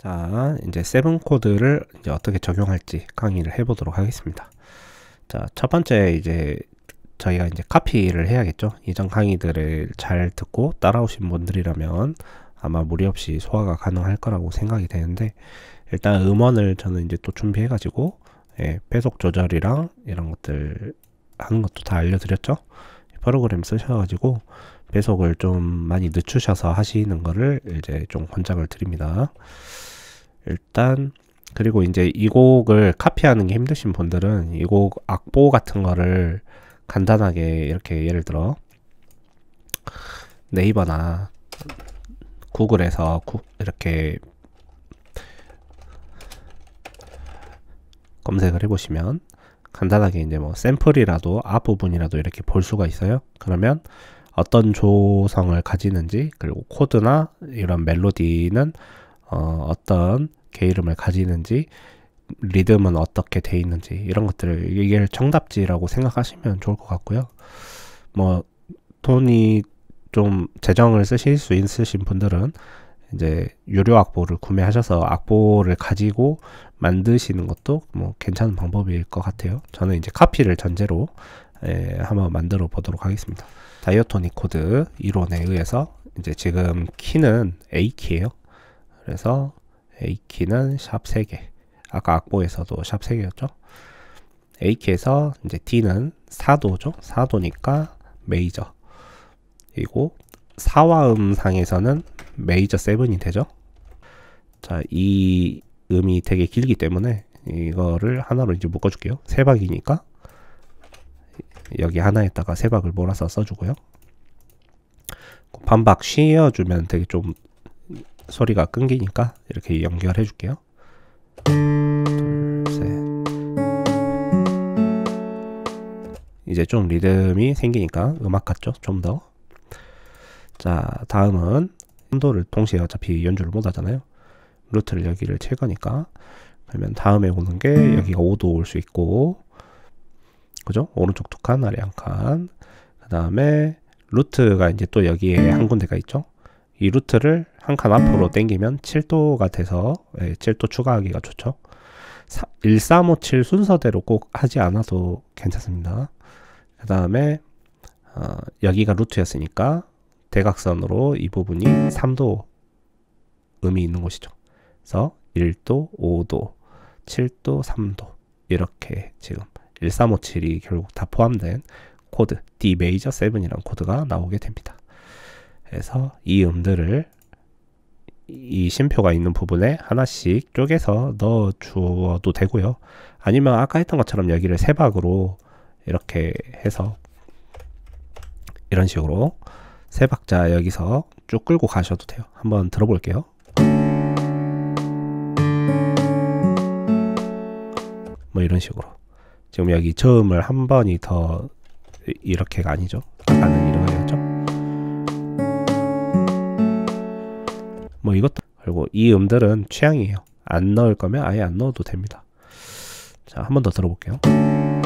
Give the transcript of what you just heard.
자, 이제 세븐 코드를 이제 어떻게 적용할지 강의를 해보도록 하겠습니다. 자, 첫 번째 이제 저희가 이제 카피를 해야겠죠. 이전 강의들을 잘 듣고 따라오신 분들이라면 아마 무리 없이 소화가 가능할 거라고 생각이 되는데 일단 음원을 저는 이제 또 준비해가지고 예, 배속 조절이랑 이런 것들 하는 것도 다 알려드렸죠. 프로그램 쓰셔가지고 배속을 좀 많이 늦추셔서 하시는 거를 이제 좀 권장을 드립니다. 일단 그리고 이제 이 곡을 카피하는 게 힘드신 분들은 이 곡 악보 같은 거를 간단하게 이렇게 예를 들어 네이버나 구글에서 구, 이렇게 검색을 해보시면 간단하게 이제 뭐 샘플이라도 앞부분이라도 이렇게 볼 수가 있어요. 그러면 어떤 조성을 가지는지 그리고 코드나 이런 멜로디는 어, 어떤 개 이름을 가지는지 리듬은 어떻게 돼 있는지 이런 것들을 이게 정답지라고 생각하시면 좋을 것 같고요. 뭐 돈이 좀 재정을 쓰실 수 있으신 분들은 이제 유료 악보를 구매하셔서 악보를 가지고 만드시는 것도 뭐 괜찮은 방법일 것 같아요. 저는 이제 카피를 전제로 예, 한번 만들어 보도록 하겠습니다. 다이어토닉 코드 이론에 의해서 이제 지금 키는 A키예요. 그래서 A키는 샵 3개. 아까 악보에서도 샵 3개였죠. A키에서 이제 D는 4도죠. 4도니까 메이저. 그리고 4화음 상에서는 메이저 7이 되죠. 자, 이 음이 되게 길기 때문에 이거를 하나로 이제 묶어줄게요. 세박이니까 여기 하나에다가 세 박을 몰아서 써주고요. 반박 쉬어주면 되게 좀 소리가 끊기니까 이렇게 연결해 줄게요. 둘, 셋. 이제 좀 리듬이 생기니까 음악 같죠? 좀 더. 자, 다음은 혼도를 동시에 어차피 연주를 못 하잖아요. 루트를 여기를 칠 거니까. 그러면 다음에 오는 게 여기가 5도 올 수 있고 그죠? 오른쪽 두 칸, 아래 한 칸. 그 다음에 루트가 이제 또 여기에 한 군데가 있죠? 이 루트를 한 칸 앞으로 당기면 7도가 돼서 7도 예, 추가하기가 좋죠. 1357 순서대로 꼭 하지 않아도 괜찮습니다. 그 다음에 어, 여기가 루트였으니까 대각선으로 이 부분이 3도 음이 있는 곳이죠. 그래서 1도, 5도, 7도, 3도 이렇게 지금 1 3 5 7이 결국 다 포함된 코드 D 메이저 7이라는 코드가 나오게 됩니다. 그래서 이 음들을 이 심표가 있는 부분에 하나씩 쪼개서 넣어 주어도 되고요. 아니면 아까 했던 것처럼 여기를 세박으로 이렇게 해서 이런 식으로 세박자 여기서 쭉 끌고 가셔도 돼요. 한번 들어볼게요. 뭐 이런 식으로 지금 여기 저음을 한 번이 더 이렇게가 아니죠 아는 이러해였죠 뭐 이것도 그리고 이 음들은 취향이에요 안 넣을 거면 아예 안 넣어도 됩니다 자한 번 더 들어볼게요